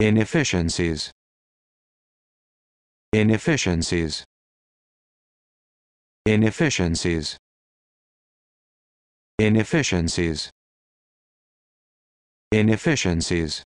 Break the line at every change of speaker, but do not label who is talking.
inefficiencies inefficiencies inefficiencies inefficiencies inefficiencies